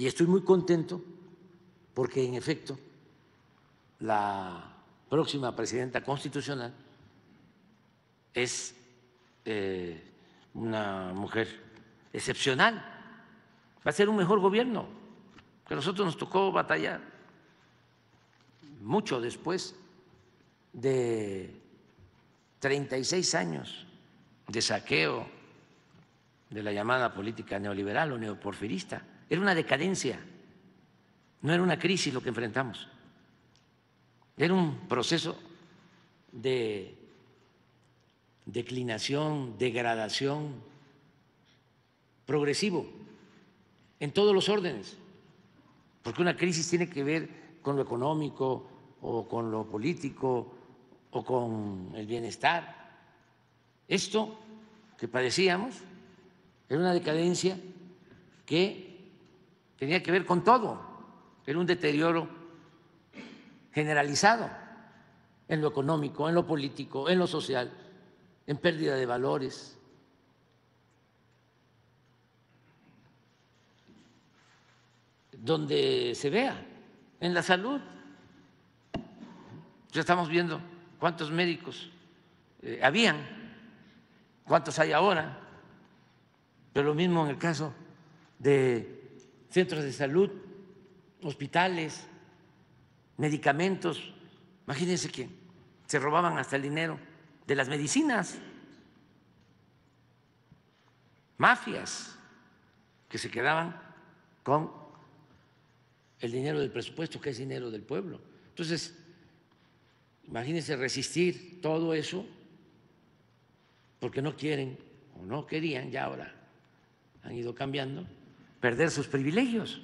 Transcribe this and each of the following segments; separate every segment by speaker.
Speaker 1: Y estoy muy contento porque, en efecto, la próxima presidenta constitucional es eh, una mujer excepcional. Va a ser un mejor gobierno, que a nosotros nos tocó batallar mucho después de 36 años de saqueo, de la llamada política neoliberal o neoporfirista. Era una decadencia, no era una crisis lo que enfrentamos. Era un proceso de declinación, degradación progresivo en todos los órdenes, porque una crisis tiene que ver con lo económico o con lo político o con el bienestar. Esto que padecíamos era una decadencia que tenía que ver con todo. Era un deterioro generalizado en lo económico, en lo político, en lo social, en pérdida de valores. donde se vea, en la salud. Ya estamos viendo cuántos médicos eh, habían, cuántos hay ahora, pero lo mismo en el caso de centros de salud, hospitales, medicamentos. Imagínense que se robaban hasta el dinero de las medicinas. Mafias que se quedaban con el dinero del presupuesto, que es dinero del pueblo. Entonces, imagínense resistir todo eso porque no quieren o no querían ya ahora han ido cambiando, perder sus privilegios.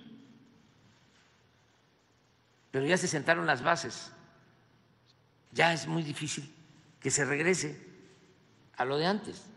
Speaker 1: Pero ya se sentaron las bases. Ya es muy difícil que se regrese a lo de antes.